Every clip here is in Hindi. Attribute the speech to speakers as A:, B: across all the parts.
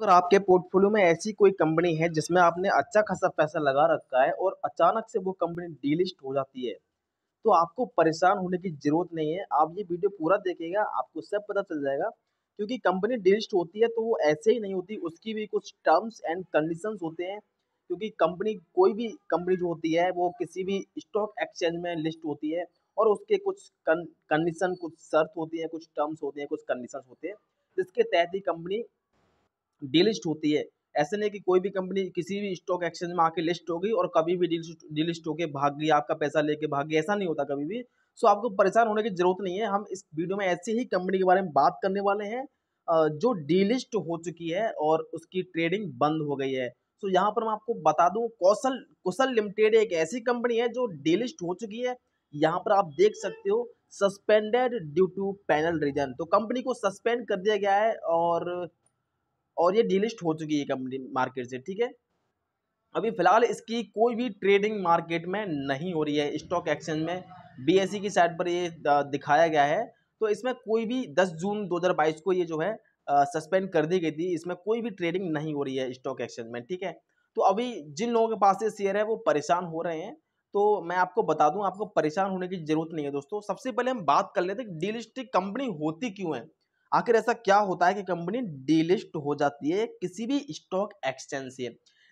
A: अगर आपके पोर्टफोलियो में ऐसी कोई कंपनी है जिसमें आपने अच्छा खासा पैसा लगा रखा है और अचानक से वो कंपनी डीलिस्ट हो जाती है तो आपको परेशान होने की जरूरत नहीं है आप ये वीडियो पूरा देखेगा आपको सब पता चल जाएगा क्योंकि कंपनी डीलिस्ट होती है तो वो ऐसे ही नहीं होती उसकी भी कुछ टर्म्स एंड कंडीशन होते हैं क्योंकि कंपनी कोई भी कंपनी जो होती है वो किसी भी स्टॉक एक्सचेंज में लिस्ट होती है और उसके कुछ कंडीशन कुछ शर्त होती है कुछ टर्म्स होते हैं कुछ कंडीशन होते हैं जिसके तहत ही कंपनी डिलिस्ट होती है ऐसे नहीं कि कोई भी कंपनी किसी भी स्टॉक एक्सचेंज में आके लिस्ट हो गई और कभी भी डिलिस्ट होकर भाग गई आपका पैसा लेके भाग गई ऐसा नहीं होता कभी भी सो आपको परेशान होने की जरूरत नहीं है हम इस वीडियो में ऐसी ही कंपनी के बारे में बात करने वाले हैं जो डीलिस्ट हो चुकी है और उसकी ट्रेडिंग बंद हो गई है सो so, यहाँ पर मैं आपको बता दूँ कौशल कुशल लिमिटेड एक ऐसी कंपनी है जो डीलिस्ट हो चुकी है यहाँ पर आप देख सकते हो suspended due to panel reason तो कंपनी को सस्पेंड कर दिया गया है और और ये डीलिस्ट हो चुकी है कंपनी मार्केट से ठीक है अभी फिलहाल इसकी कोई भी ट्रेडिंग मार्केट में नहीं हो रही है स्टॉक एक्सचेंज में बी e की साइड पर ये दिखाया गया है तो इसमें कोई भी 10 जून 2022 को ये जो है सस्पेंड कर दी गई थी इसमें कोई भी ट्रेडिंग नहीं हो रही है स्टॉक एक्सचेंज में ठीक है तो अभी जिन लोगों के पास ये शेयर है वो परेशान हो रहे हैं तो मैं आपको बता दूं आपको परेशान होने की जरूरत नहीं है दोस्तों सबसे पहले हम बात कर लेते हैं डीलिस्टिक कंपनी होती क्यों है आखिर ऐसा क्या होता है कि कंपनी डीलिस्ट हो जाती है किसी भी स्टॉक एक्सचेंज से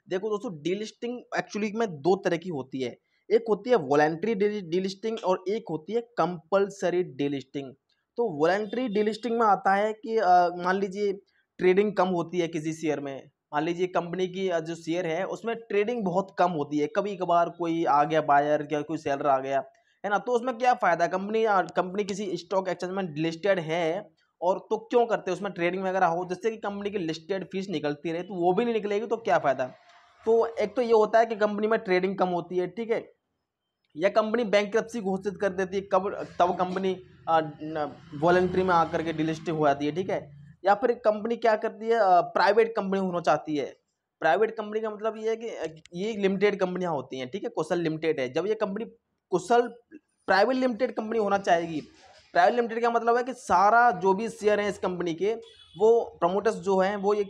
A: देखो दोस्तों डीलिस्टिंग एक्चुअली में दो तरह की होती है एक होती है वॉलेंट्री डीलिस्टिंग और एक होती है कंपल्सरी डीलिस्टिंग तो वॉलेंट्री डीलिस्टिंग में आता है कि मान लीजिए ट्रेडिंग कम होती है किसी शेयर में मान लीजिए कंपनी की जो शेयर है उसमें ट्रेडिंग बहुत कम होती है कभी कभार कोई आ गया बायर या कोई सेलर आ गया है ना तो उसमें क्या फ़ायदा कंपनी कंपनी किसी स्टॉक एक्सचेंज में लिस्टेड है और तो क्यों करते हैं उसमें ट्रेडिंग वगैरह हो जिससे कि कंपनी की लिस्टेड फीस निकलती रहे तो वो भी नहीं निकलेगी तो क्या फ़ायदा तो एक तो ये होता है कि कंपनी में ट्रेडिंग कम होती है ठीक है या कंपनी बैंक घोषित कर देती है कब तब कंपनी वॉलेंट्री में आकर के डिलिस्टिंग हो जाती है ठीक है या फिर कंपनी क्या करती है प्राइवेट कंपनी होना चाहती है प्राइवेट कंपनी का मतलब ये है कि ये लिमिटेड कंपनियां होती हैं ठीक है कुशल लिमिटेड है जब ये कंपनी कुशल प्राइवेट लिमिटेड कंपनी होना चाहेगी प्राइवेट लिमिटेड का मतलब है कि सारा जो भी शेयर हैं इस कंपनी के वो प्रमोटर्स जो हैं वो ये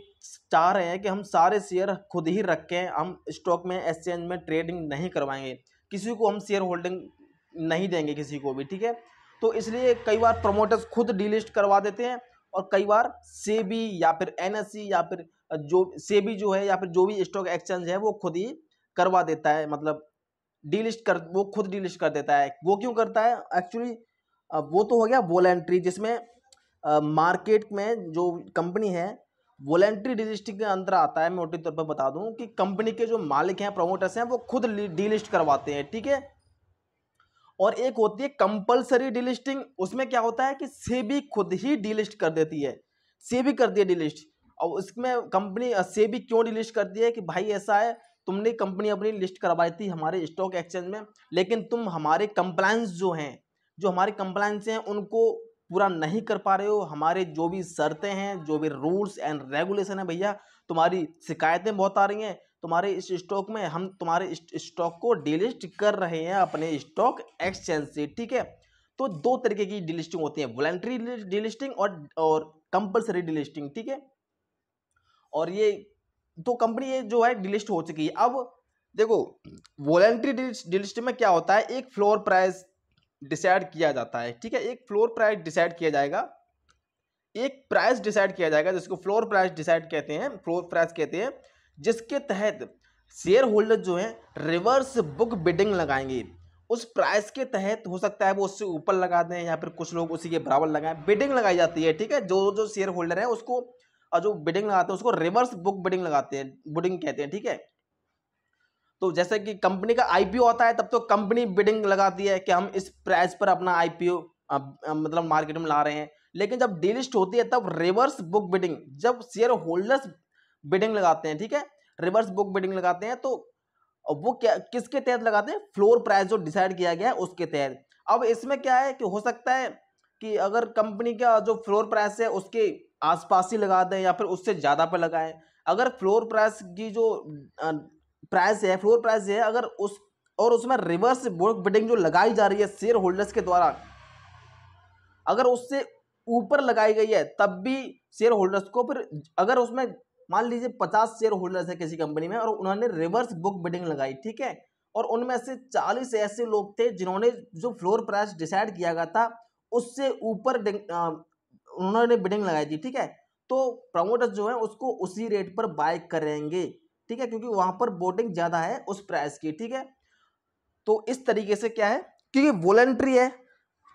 A: चाह रहे हैं कि हम सारे शेयर खुद ही रखें हम स्टॉक में एक्सचेंज में ट्रेडिंग नहीं करवाएंगे किसी को हम शेयर होल्डिंग नहीं देंगे किसी को भी ठीक है तो इसलिए कई बार प्रमोटर्स खुद डीलिस्ट करवा देते हैं और कई बार से या फिर एन e या फिर जो से जो है या फिर जो भी स्टॉक एक्सचेंज है वो खुद ही करवा देता है मतलब डीलिस्ट कर वो खुद डीलिस्ट कर देता है वो क्यों करता है एक्चुअली वो तो हो गया वॉलेंट्री जिसमें मार्केट में जो कंपनी है वॉलेंट्री डिलिस्टिंग के अंदर आता है मोटे तौर पर बता दूं कि कंपनी के जो मालिक हैं प्रमोटर्स हैं वो खुद डीलिस्ट करवाते हैं ठीक है और एक होती है कंपलसरी डिलिस्टिंग उसमें क्या होता है कि सेबी खुद ही डीलिस्ट कर देती है सेबी दी है डीलिस्ट और उसमें कंपनी सेबी क्यों डीलिस्ट करती है कि भाई ऐसा है तुमने कंपनी अपनी लिस्ट करवाई थी हमारे स्टॉक एक्सचेंज में लेकिन तुम हमारे कंप्लाइंस जो हैं जो हमारे कंप्लाइंस हैं उनको पूरा नहीं कर पा रहे हो हमारे जो भी शर्तें हैं जो भी रूल्स एंड रेगुलेशन है भैया तुम्हारी शिकायतें बहुत आ रही हैं तुम्हारे इस स्टॉक में हम तुम्हारे स्टॉक को डिलिस्ट कर रहे हैं अपने स्टॉक एक्सचेंज से ठीक है तो दो तरीके की डिलिस्टिंग होती है वॉलेंट्री डिलिस्टिंग और और कंपल्सरी डिलिस्टिंग ठीक है और ये तो कंपनी ये जो है डिलिस्ट हो चुकी है अब देखो वॉलेंट्री डिलिस्ट में क्या होता है एक फ्लोर प्राइस डिसाइड किया जाता है ठीक है एक फ्लोर प्राइस डिसाइड किया जाएगा एक प्राइस डिसाइड किया जाएगा जिसको फ्लोर प्राइस डिसाइड कहते हैं फ्लोर प्राइस कहते हैं जिसके तहत शेयर होल्डर जो है रिवर्स बुक बिडिंग लगाएंगे उस प्राइस के तहत हो सकता है वो उससे ऊपर लगा दें या फिर कुछ लोग उसी के बराबर लगाएं बिडिंग लगाई जाती है ठीक है जो जो शेयर होल्डर है उसको और जो बिडिंग लगाते हैं उसको रिवर्स बुक बिडिंग लगाते हैं बुडिंग कहते हैं ठीक है तो जैसे कि कंपनी का आईपीओ आता है तब तो कंपनी बिडिंग लगाती है कि हम इस प्राइस पर अपना आईपीओ मतलब मार्केट में ला रहे हैं लेकिन जब डीलिस्ट होती है तब रिवर्स बुक बिडिंग जब शेयर होल्डर्स बिडिंग लगाते हैं ठीक है रिवर्स बुक बिडिंग लगाते हैं तो वो क्या किसके तहत लगाते हैं फ्लोर प्राइस जो डिसाइड किया गया है उसके तहत अब इसमें क्या है कि हो सकता है कि अगर कंपनी का जो फ्लोर प्राइस है उसके आसपास ही लगा दें या फिर उससे ज़्यादा पर लगाएं अगर फ्लोर प्राइस की जो प्राइस है फ्लोर प्राइस है अगर उस और उसमें रिवर्स बुक बिडिंग जो लगाई जा रही है शेयर होल्डर्स के द्वारा अगर उससे ऊपर लगाई गई है तब भी शेयर होल्डर्स को फिर अगर उसमें मान लीजिए पचास शेयर होल्डर्स है किसी कंपनी में और उन्होंने रिवर्स बुक बिडिंग लगाई ठीक है और उनमें से चालीस ऐसे लोग थे जिन्होंने जो फ्लोर प्राइस डिसाइड किया गया था उससे ऊपर उन्होंने बिडिंग लगाई थी ठीक है तो प्रमोटर्स जो है उसको उसी रेट पर बाय करेंगे ठीक है क्योंकि वहां पर बोटिंग ज़्यादा है उस प्राइस की ठीक है तो इस तरीके से क्या है क्योंकि वॉलेंट्री है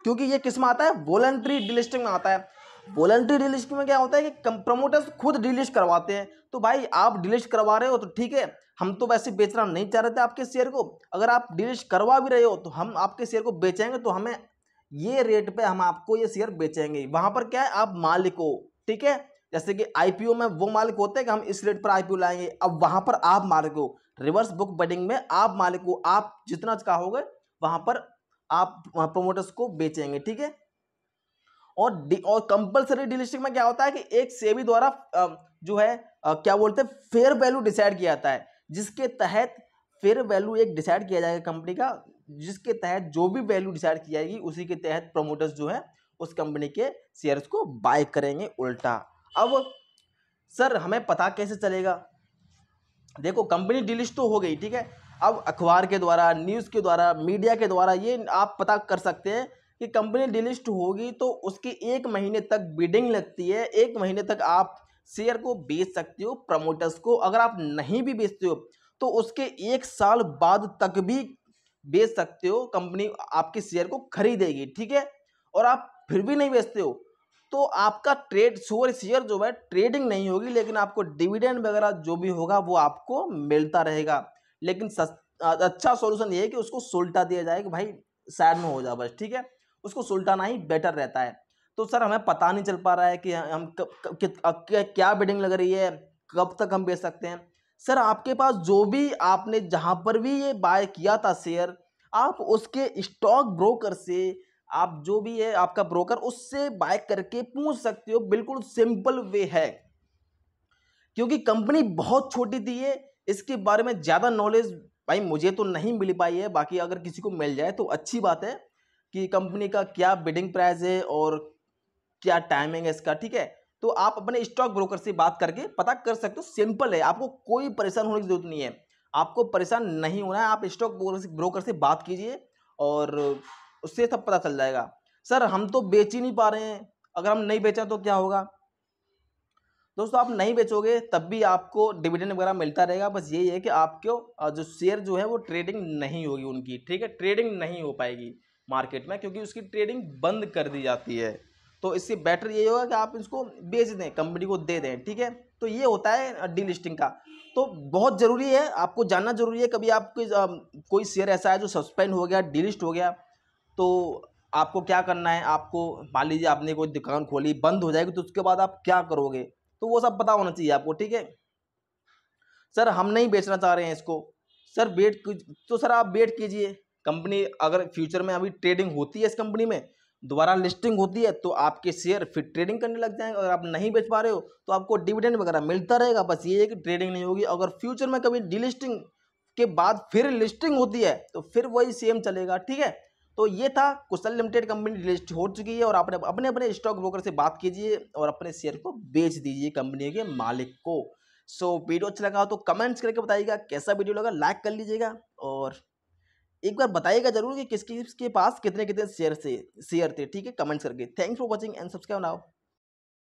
A: क्योंकि ये किस में आता है वॉलेंट्री डिलिस्टिंग में आता है वॉलेंट्री डिलिस्टिंग में क्या होता है कि प्रमोटर्स खुद डिलिस्ट करवाते हैं तो भाई आप डिलिस्ट करवा रहे हो तो ठीक है हम तो वैसे बेचना नहीं चाह रहे थे आपके शेयर को अगर आप डिलिस्ट करवा भी रहे हो तो हम आपके शेयर को बेचेंगे तो हमें ये रेट पे हम आपको ये शेयर बेचेंगे वहाँ पर क्या है आप मालिक हो ठीक है जैसे कि आईपीओ में वो मालिक होते हैं कि हम इस रेट पर आईपीओ लाएंगे अब वहां पर आप मालिक हो रिवर्स बुक बडिंग में आप मालिक हो आप जितना चाहोगे वहां पर आप प्रोमोटर्स को बेचेंगे ठीक है और और कंपलसरी डीलिस्टिंग में क्या होता है कि एक सेबी द्वारा जो है क्या बोलते हैं फेयर वैल्यू डिसाइड किया जाता है जिसके तहत फेयर वैल्यू एक डिसाइड किया जाएगा कंपनी का जिसके तहत जो भी वैल्यू डिसाइड की जाएगी उसी के तहत प्रोमोटर्स जो है उस कंपनी के शेयर्स को बाय करेंगे उल्टा अब सर हमें पता कैसे चलेगा देखो कंपनी डिलिस्ट तो हो गई ठीक है अब अखबार के द्वारा न्यूज़ के द्वारा मीडिया के द्वारा ये आप पता कर सकते हैं कि कंपनी डिलिस्ट होगी तो उसकी एक महीने तक बिडिंग लगती है एक महीने तक आप शेयर को बेच सकते हो प्रमोटर्स को अगर आप नहीं भी बेचते हो तो उसके एक साल बाद तक भी बेच सकते हो कंपनी आपके शेयर को खरीदेगी ठीक है और आप फिर भी नहीं बेचते हो तो आपका ट्रेड शोर शेयर जो है ट्रेडिंग नहीं होगी लेकिन आपको डिविडेंड वगैरह जो भी होगा वो आपको मिलता रहेगा लेकिन अच्छा सोल्यूशन ये है कि उसको सुलटा दिया जाए कि भाई साइड में हो जाओ बस ठीक है उसको सुलटाना ही बेटर रहता है तो सर हमें पता नहीं चल पा रहा है कि हम क्या बिडिंग लग रही है कब तक हम बेच सकते हैं सर आपके पास जो भी आपने जहाँ पर भी ये बाय किया था शेयर आप उसके स्टॉक ब्रोकर से आप जो भी है आपका ब्रोकर उससे बाय करके पूछ सकते हो बिल्कुल सिंपल वे है क्योंकि कंपनी बहुत छोटी थी है इसके बारे में ज़्यादा नॉलेज भाई मुझे तो नहीं मिल पाई है बाकी अगर किसी को मिल जाए तो अच्छी बात है कि कंपनी का क्या बिडिंग प्राइस है और क्या टाइमिंग है इसका ठीक है तो आप अपने स्टॉक ब्रोकर से बात करके पता कर सकते हो सिंपल है आपको कोई परेशान होने की जरूरत नहीं है आपको परेशान नहीं होना है आप स्टॉक ब्रोकर से बात कीजिए और उससे सब पता चल जाएगा सर हम तो बेच ही नहीं पा रहे हैं अगर हम नहीं बेचें तो क्या होगा दोस्तों आप नहीं बेचोगे तब भी आपको डिविडेंड वगैरह मिलता रहेगा बस यही है कि आपको जो शेयर जो है वो ट्रेडिंग नहीं होगी उनकी ठीक है ट्रेडिंग नहीं हो पाएगी मार्केट में क्योंकि उसकी ट्रेडिंग बंद कर दी जाती है तो इससे बेटर ये होगा कि आप इसको बेच दें कंपनी को दे दें ठीक है तो ये होता है डी का तो बहुत ज़रूरी है आपको जानना जरूरी है कभी आपके कोई शेयर ऐसा है जो सस्पेंड हो गया डीलिस्ट हो गया तो आपको क्या करना है आपको मान लीजिए आपने कोई दुकान खोली बंद हो जाएगी तो उसके बाद आप क्या करोगे तो वो सब पता होना चाहिए आपको ठीक है सर हम नहीं बेचना चाह रहे हैं इसको सर वेट तो सर आप वेट कीजिए कंपनी अगर फ्यूचर में अभी ट्रेडिंग होती है इस कंपनी में दोबारा लिस्टिंग होती है तो आपके शेयर फिर ट्रेडिंग करने लग जाएंगे अगर आप नहीं बेच पा रहे हो तो आपको डिविडेंड वगैरह मिलता रहेगा बस ये है कि ट्रेडिंग नहीं होगी अगर फ्यूचर में कभी डिलिस्टिंग के बाद फिर लिस्टिंग होती है तो फिर वही सेम चलेगा ठीक है तो ये था कुशल लिमिटेड कंपनी लिस्ट हो चुकी है और आपने अपने अपने स्टॉक ब्रोकर से बात कीजिए और अपने शेयर को बेच दीजिए कंपनी के मालिक को सो so, वीडियो अच्छा लगा हो तो कमेंट्स करके बताइएगा कैसा वीडियो लगा लाइक कर लीजिएगा और एक बार बताइएगा जरूर कि किस किसके पास कितने कितने शेयर से शेयर थे ठीक है कमेंट्स करके thanks for watching and subscribe now